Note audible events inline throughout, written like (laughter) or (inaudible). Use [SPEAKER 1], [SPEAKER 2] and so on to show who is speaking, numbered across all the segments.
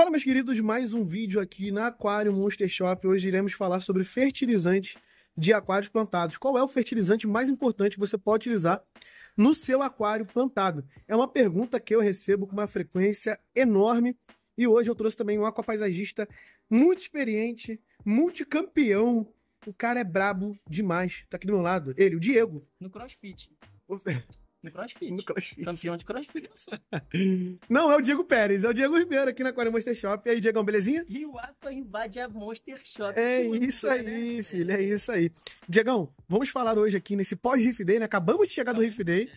[SPEAKER 1] Fala, meus queridos, mais um vídeo aqui na Aquário Monster Shop. Hoje iremos falar sobre fertilizantes de aquários plantados. Qual é o fertilizante mais importante que você pode utilizar no seu aquário plantado? É uma pergunta que eu recebo com uma frequência enorme e hoje eu trouxe também um aquapaisagista muito experiente, multicampeão. O cara é brabo demais. Tá aqui do meu lado, ele, o Diego.
[SPEAKER 2] No crossfit.
[SPEAKER 1] (laughs) No
[SPEAKER 2] crossfit. No crossfit. Campeão tá de crossfit.
[SPEAKER 1] (laughs) Não, é o Diego Pérez, é o Diego Ribeiro aqui na Aquário Monster Shop. E aí, Diegão, belezinha? Rio Aqua
[SPEAKER 2] invade a Monster Shop. É isso né? aí,
[SPEAKER 1] né? filho, é isso aí. Diegão, vamos falar hoje aqui nesse pós-Riff Day, né? Acabamos de chegar do Riff Day.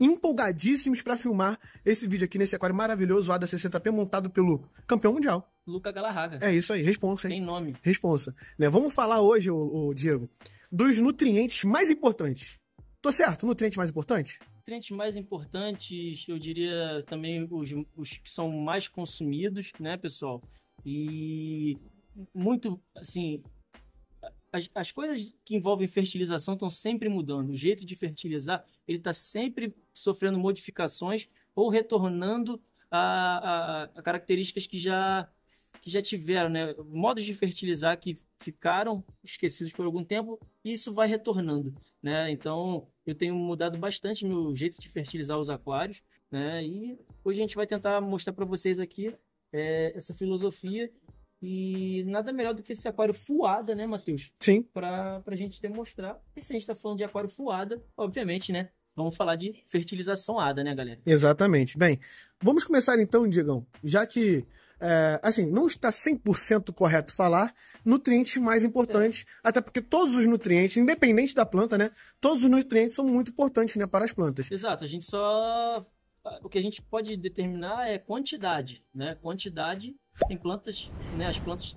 [SPEAKER 1] Empolgadíssimos para filmar esse vídeo aqui nesse aquário maravilhoso, o ADA 60P, montado pelo campeão mundial.
[SPEAKER 2] Luca Galarraga. É
[SPEAKER 1] isso aí, responsa, hein? Tem nome. Responsa. Né? Vamos falar hoje, o Diego, dos nutrientes mais importantes. Tô certo? Nutriente mais importante?
[SPEAKER 2] nutrientes mais importantes, eu diria também os, os que são mais consumidos, né, pessoal? E muito, assim, as, as, coisas que envolvem fertilização estão sempre mudando. O jeito de fertilizar, ele está sempre sofrendo modificações ou retornando a, a, a, características que já, que já tiveram, né? Modos de fertilizar que ficaram esquecidos por algum tempo, isso vai retornando, né? Então, eu tenho mudado bastante meu jeito de fertilizar os aquários, né? E hoje a gente vai tentar mostrar para vocês aqui é, essa filosofia e nada melhor do que esse aquário fuada, né, Matheus? Sim. Para a gente demonstrar. E se a gente está falando de aquário fuada, obviamente, né? Vamos falar de fertilização ada, né, galera?
[SPEAKER 1] Exatamente. Bem, vamos começar então, Diegão. Já que é, assim, não está 100% correto falar nutrientes mais importantes, é. até porque todos os nutrientes, independente da planta, né? Todos os nutrientes são muito importantes, né, para as plantas.
[SPEAKER 2] Exato, a gente só o que a gente pode determinar é quantidade, né? Quantidade tem plantas, né, as plantas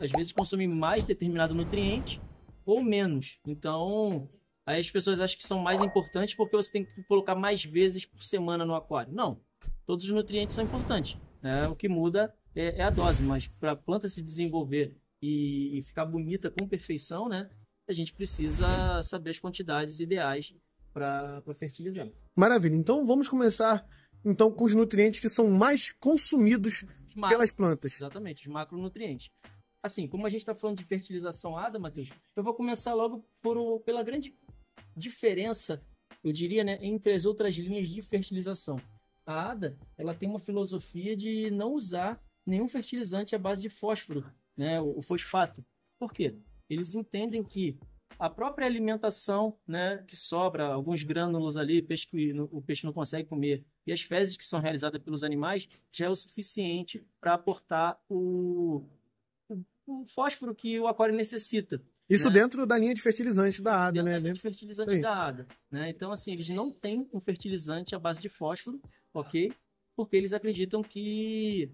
[SPEAKER 2] às vezes consomem mais determinado nutriente ou menos. Então, aí as pessoas acham que são mais importantes porque você tem que colocar mais vezes por semana no aquário. Não. Todos os nutrientes são importantes. Né? O que muda é, é a dose, mas para a planta se desenvolver e, e ficar bonita com perfeição, né? A gente precisa saber as quantidades ideais para fertilizar.
[SPEAKER 1] Maravilha. Então vamos começar então com os nutrientes que são mais consumidos
[SPEAKER 2] macro, pelas plantas. Exatamente, os macronutrientes. Assim, como a gente está falando de fertilização ADA, Matheus, eu vou começar logo por, pela grande diferença, eu diria, né, entre as outras linhas de fertilização. A ADA, ela tem uma filosofia de não usar nenhum fertilizante à é base de fósforo, né, o, fosfato. Por quê? Eles entendem que a própria alimentação, né, que sobra, alguns grânulos ali, peixe que o peixe não consegue comer, e as fezes que são realizadas pelos animais, já é o suficiente para aportar o, o, o, fósforo que o aquário necessita.
[SPEAKER 1] Isso né? dentro da linha de fertilizante da ADA, dentro né? Da linha de fertilizante Sim. da
[SPEAKER 2] ADA. Né? Então, assim, eles não têm um fertilizante à base de fósforo, ok? Porque eles acreditam que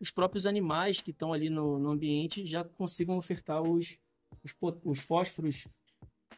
[SPEAKER 2] os próprios animais que estão ali no, no, ambiente já consigam ofertar os, os, os fósforos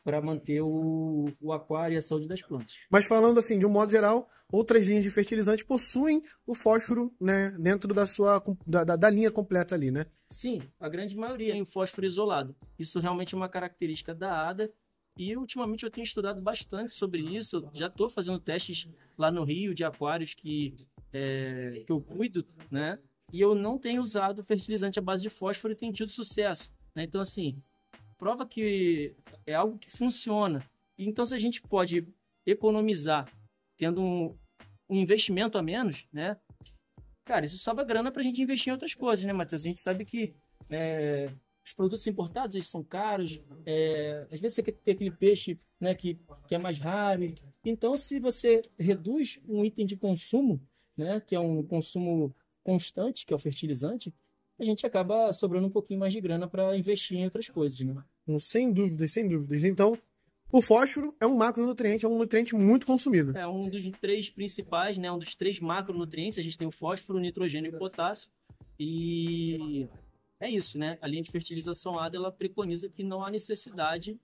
[SPEAKER 2] para manter o, o aquário e a saúde das plantas.
[SPEAKER 1] Mas falando assim, de um modo geral, outras linhas de fertilizante possuem o fósforo né, dentro da sua da, da, linha completa ali, né? Sim,
[SPEAKER 2] a grande maioria tem o fósforo isolado. Isso realmente é uma característica da ADA e ultimamente eu tenho estudado bastante sobre isso. Eu já estou fazendo testes lá no Rio de aquários que, é, que eu cuido, né? e eu não tenho usado fertilizante à base de fósforo e tenho tido sucesso. Né? Então, assim, prova que é algo que funciona. Então, se a gente pode economizar tendo um, um investimento a menos, né? Cara, isso sobra grana para a gente investir em outras coisas, né, Matheus? A gente sabe que é, os produtos importados eles são caros, é, às vezes você quer ter aquele peixe né, que, que é mais raro. Então, se você reduz um item de consumo, né, que é um consumo constante, que é o fertilizante, a gente acaba sobrando um pouquinho mais de grana para investir em outras coisas, né? Sem
[SPEAKER 1] dúvidas, sem dúvidas. Então, o fósforo é um macronutriente, é um nutriente muito consumido. É
[SPEAKER 2] um dos três principais, né? Um dos três macronutrientes. A gente tem o fósforo, o nitrogênio e o potássio. E é isso, né? A linha de fertilização ADA, ela preconiza que não há necessidade,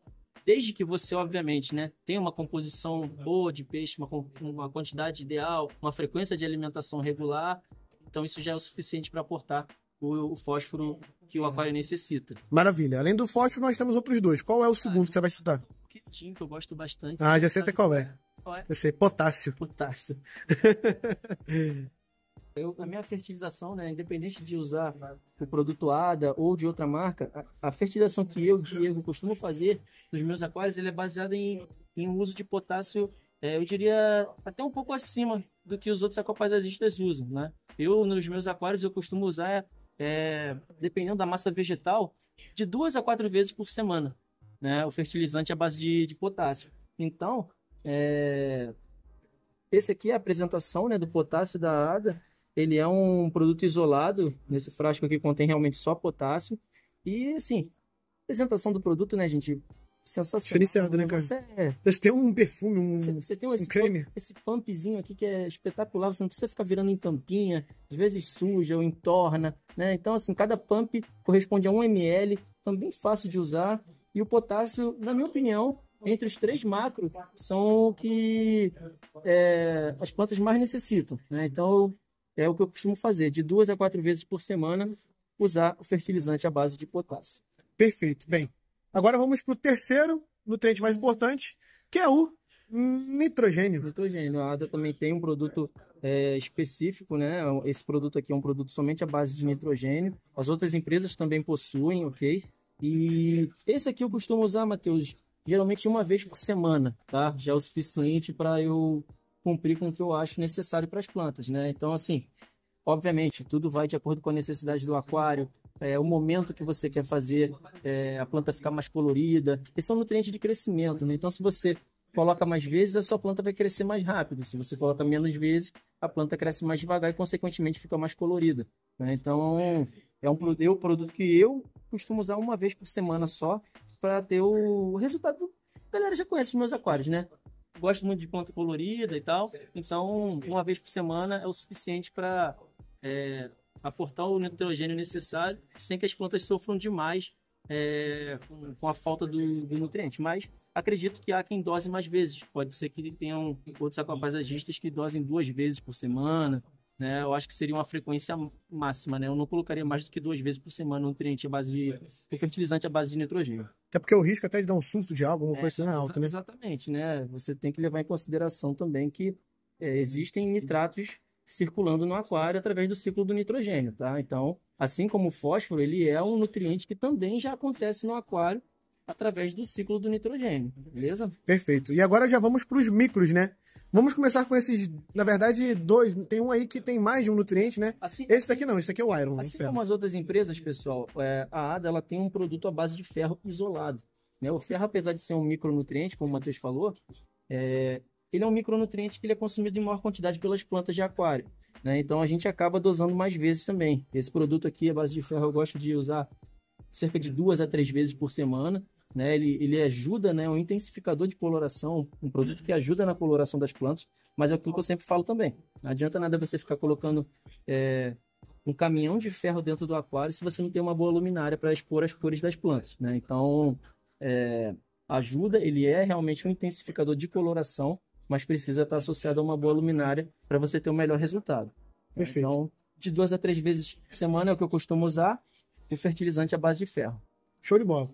[SPEAKER 2] desde que você, obviamente, né, tenha uma composição boa de peixe, uma, uma quantidade ideal, uma frequência de alimentação regular então isso já é o suficiente para aportar o, o, fósforo que o aquário necessita.
[SPEAKER 1] Maravilha. Além do fósforo, nós temos outros dois. Qual é o segundo ah, que você vai citar? Um
[SPEAKER 2] quentinho que eu gosto bastante. Ah, né? já sei até qual
[SPEAKER 1] é. Qual é? Eu sei, potássio. Potássio. (laughs)
[SPEAKER 2] Eu, a minha fertilização, né, independente de usar o produto ADA ou de outra marca, a, a fertilização que eu, Diego, costumo fazer nos meus aquários, ele é baseada em, em uso de potássio, é, eu diria até um pouco acima do que os outros aquapaisagistas usam, né? Eu, nos meus aquários, eu costumo usar, é, dependendo da massa vegetal, de duas a quatro vezes por semana. Né? O fertilizante à base de, de potássio. Então, é... esse aqui é a apresentação né, do potássio da ADA. Ele é um produto isolado, nesse frasco aqui contém realmente só potássio. E, assim, apresentação do produto, né, gente? sensacional. Diferenciado, né, né, cara? Você, é... você tem um perfume, um, você, você tem um, um creme. Pump, esse
[SPEAKER 1] pumpzinho
[SPEAKER 2] aqui que é espetacular, você não precisa ficar virando em tampinha, às vezes suja ou entorna, né? Então, assim, cada pump corresponde a 1 ml, também então fácil de usar. E o potássio, na minha opinião, entre os três macros, são o que é, as plantas mais necessitam, né? Então, é o que eu costumo fazer, de duas a quatro vezes por
[SPEAKER 1] semana, usar o fertilizante à base de potássio. Perfeito. Bem, Agora vamos para o terceiro nutriente mais hum. importante, que é o nitrogênio. Nitrogênio.
[SPEAKER 2] A ADA também tem um produto é, específico, né? Esse produto aqui é um produto somente à base de nitrogênio. As outras empresas também possuem, ok? E esse aqui eu costumo usar, Matheus, geralmente uma vez por semana, tá? Já é o suficiente para eu cumprir com o que eu acho necessário para as plantas, né? Então, assim, obviamente, tudo vai de acordo com a necessidade do aquário, é, o momento que você quer fazer é, a planta ficar mais colorida. Esse é um nutriente de crescimento, né? Então, se você coloca mais vezes, a sua planta vai crescer mais rápido. Se você coloca menos vezes, a planta cresce mais devagar e, consequentemente, fica mais colorida. Né? Então, é um eu, é é produto que eu costumo usar uma vez por semana só para ter o resultado. A galera já conhece os meus aquários, né? Gosto muito de planta colorida e tal. Então, uma vez por semana é o suficiente para é, aportar o nitrogênio necessário sem que as plantas sofram demais é, com, com, a falta do, do, nutriente. Mas acredito que há quem dose mais vezes. Pode ser que tenham outros aquapaisagistas que dosem duas vezes por semana. Né? Eu acho que seria uma frequência máxima. Né? Eu não colocaria mais do que duas vezes por semana um nutriente à base de um fertilizante à base de nitrogênio. Até porque é o risco
[SPEAKER 1] até de dar um susto de algo, alguma é, coisa é
[SPEAKER 2] alta, né? Exatamente, né? Você tem que levar em consideração também que é, existem nitratos circulando no aquário através do ciclo do nitrogênio, tá? Então, assim como o fósforo, ele é um nutriente que também já acontece no aquário através do ciclo do nitrogênio,
[SPEAKER 1] beleza? Perfeito. E agora já vamos para os micros, né? Vamos começar com esses, na verdade, dois. Tem um aí que tem mais de um nutriente, né? Assim, esse daqui não, esse daqui é o Iron. Assim ferro. como
[SPEAKER 2] as outras empresas, pessoal, é, a ADA ela tem um produto à base de ferro isolado. Né? O ferro, apesar de ser um micronutriente, como o Matheus falou, é, ele é um micronutriente que ele é consumido em maior quantidade pelas plantas de aquário. Né? Então a gente acaba dosando mais vezes também. Esse produto aqui, a base de ferro, eu gosto de usar cerca de duas a três vezes por semana. Né? Ele, ele ajuda, né? É um intensificador de coloração, um produto que ajuda na coloração das plantas, mas é aquilo que eu sempre falo também. Não adianta nada você ficar colocando é, um caminhão de ferro dentro do aquário se você não tem uma boa luminária para expor as cores das plantas. Né? Então, é, ajuda, ele é realmente um intensificador de coloração, mas precisa estar associado a uma boa luminária para você ter o um melhor resultado. Perfeito. Então, de duas a três vezes por semana é o que eu costumo usar, e fertilizante à base de ferro. Show de bola.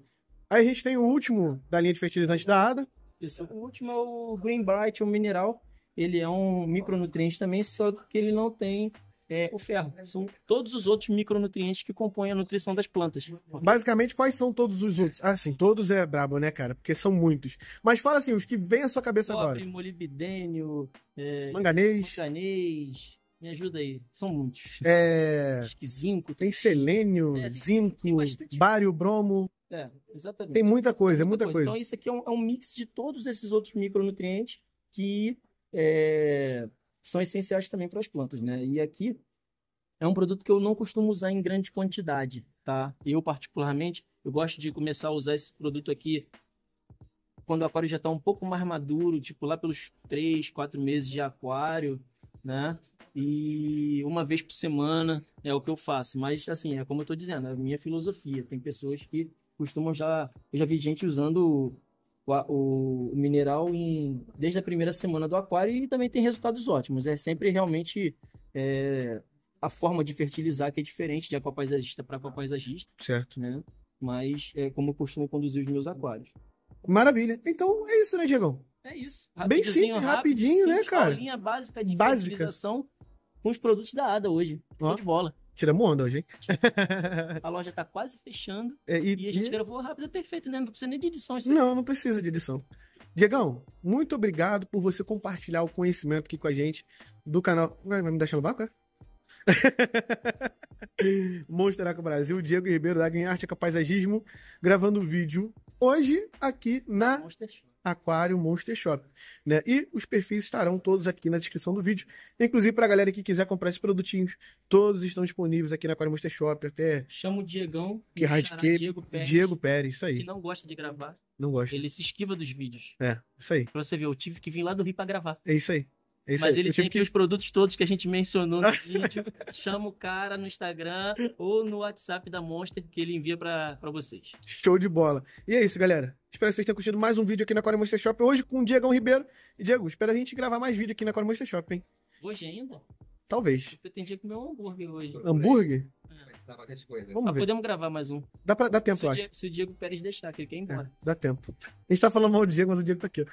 [SPEAKER 2] Aí a gente tem o último da linha de fertilizante da ADA. Isso. O último é o Green Bright, um mineral. Ele é
[SPEAKER 1] um micronutriente
[SPEAKER 2] também, só que ele não tem é, o ferro. São todos os outros micronutrientes que compõem a nutrição das plantas.
[SPEAKER 1] Basicamente, quais são todos os outros? Assim, ah, todos é brabo, né, cara? Porque são muitos. Mas fala assim, os que vêm à sua cabeça Cobre, agora. molibdênio, é, manganês. manganês. Me ajuda aí. São muitos. É... Acho que zinco. Tem selênio, é, zinco, tem bastante. bário, bromo.
[SPEAKER 2] É, exatamente. Tem muita coisa, tem muita, muita coisa. coisa. Então, isso aqui é um, é um, mix de todos esses outros micronutrientes que é, são essenciais também para as plantas, né? E aqui é um produto que eu não costumo usar em grande quantidade, tá? Eu, particularmente, eu gosto de começar a usar esse produto aqui quando o aquário já está um pouco mais maduro, tipo lá pelos 3, 4 meses de aquário, né? E uma vez por semana é o que eu faço. Mas, assim, é como eu estou dizendo, é a minha filosofia. Tem pessoas que costumam já... Eu já vi gente usando o, o mineral em, desde a primeira semana do aquário e também tem resultados ótimos. É sempre realmente é, a forma de fertilizar que é diferente de aquapaisagista para aquapaisagista. Certo. Né? Mas é como eu costumo conduzir os meus aquários.
[SPEAKER 1] Maravilha. Então é isso, né, Diego?
[SPEAKER 2] É isso. Bem simples, rapidinho, né, simples, né, cara? Linha básica de básica. fertilização
[SPEAKER 1] com os produtos da ADA hoje. Show de bola. Tiramos onda hoje,
[SPEAKER 2] hein? A loja tá quase fechando. (laughs) É, e, e, a gente e... gravou rápido, é perfeito, né? Não precisa nem
[SPEAKER 1] de edição. Isso não, não precisa de edição. Diegão, muito obrigado por você compartilhar o conhecimento aqui com a gente do canal. Vai me deixar no barco, é? (laughs) Monster Aqua Brasil, Diego Ribeiro da Arte Capazagismo, gravando vídeo hoje aqui na. Aquário Monster Shop. Né? E os perfis estarão todos aqui na descrição do vídeo. Inclusive, para a galera que quiser comprar esses produtinhos, todos estão disponíveis aqui na Aquário Monster Shop. Até.
[SPEAKER 2] Chama o Diegão. Que radiquei. Diego Pérez. Diego Pérez, isso aí. Que não gosta de gravar. Não gosta. Ele se esquiva dos vídeos. É, isso aí. Pra você ver, eu tive que vir lá do Rio para gravar. É isso aí. Esse mas aí, ele tem que... os produtos todos que a gente mencionou no vídeo. chama o cara no Instagram ou no WhatsApp da Monster que ele envia para vocês.
[SPEAKER 1] Show de bola. E é isso, galera. Espero que vocês tenham curtido mais um vídeo aqui na Core Monster Shop. Hoje com o Diegão Ribeiro. E, Diego, espero a gente gravar mais vídeo aqui na Core Monster Shop, hein? Hoje ainda? Talvez.
[SPEAKER 2] Eu tenho que comer um hambúrguer hoje. Hambúrguer? É. Dá bastante coisa. Vamos ah, ver. podemos gravar mais um.
[SPEAKER 1] Dá, pra, dá tempo, se eu acho. Diego,
[SPEAKER 2] se o Diego Pérez deixar, que ele quer ir é, embora.
[SPEAKER 1] É, dá tempo. A gente tá falando mal do Diego, mas o Diego tá aqui.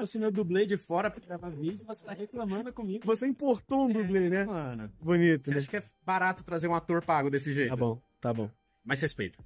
[SPEAKER 1] você (laughs) meu dublê de fora pra gravar vídeo, você tá reclamando comigo. Você importou um dublê, é, né? Mano. Bonito. Você né? acha que é barato trazer um ator pago desse jeito? Tá bom, tá bom. Mas respeito.